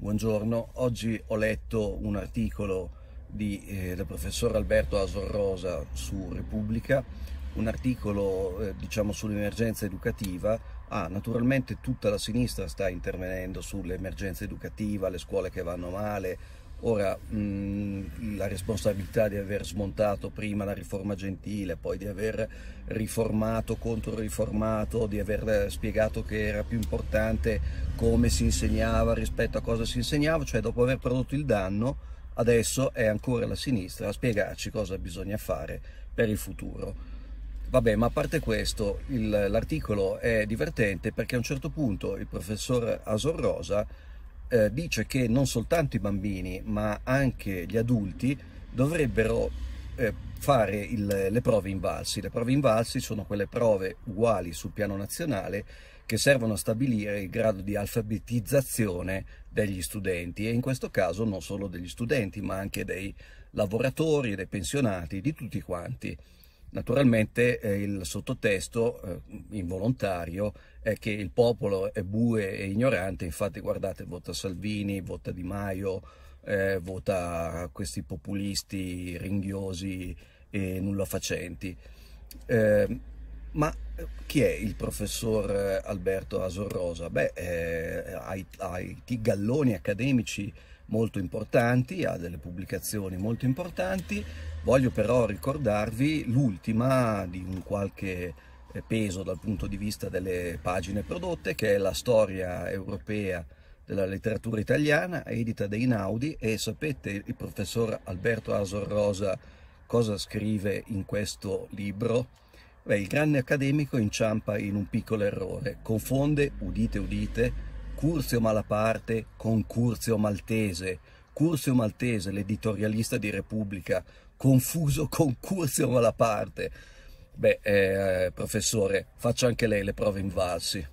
Buongiorno, oggi ho letto un articolo di, eh, del professor Alberto Asorrosa su Repubblica, un articolo eh, diciamo sull'emergenza educativa. Ah, naturalmente tutta la sinistra sta intervenendo sull'emergenza educativa, le scuole che vanno male, Ora, mh, mm, la responsabilità di aver smontato prima la riforma gentile, poi di aver riformato contro riformato, di aver eh, spiegato che era più importante come si insegnava rispetto a cosa si insegnava, cioè dopo aver prodotto il danno, adesso è ancora la sinistra a spiegarci cosa bisogna fare per il futuro. Vabbè, ma a parte questo, l'articolo è divertente perché a un certo punto il professor Asor Rosa eh, dice che non soltanto i bambini ma anche gli adulti dovrebbero eh, fare il, le prove invalsi. Le prove invalsi sono quelle prove uguali sul piano nazionale che servono a stabilire il grado di alfabetizzazione degli studenti e in questo caso non solo degli studenti ma anche dei lavoratori, dei pensionati, di tutti quanti. Naturalmente eh, il sottotesto eh, involontario è che il popolo è bue e ignorante, infatti guardate, vota Salvini, vota Di Maio, eh, vota questi populisti ringhiosi e nulla facenti. Ehm, ma chi è il professor Alberto Asorrosa? Beh, eh, ai, ai galloni accademici molto importanti, ha delle pubblicazioni molto importanti. Voglio però ricordarvi l'ultima di un qualche eh, peso dal punto di vista delle pagine prodotte, che è la storia europea della letteratura italiana, edita da Naudi. e sapete il professor Alberto Asor Rosa cosa scrive in questo libro? Beh, il grande accademico inciampa in un piccolo errore, confonde, udite udite, Curzio Malaparte con Curzio Maltese. Curzio Maltese, l'editorialista di Repubblica, confuso con Curzio Malaparte. Beh, eh, professore, faccia anche lei le prove in valsi.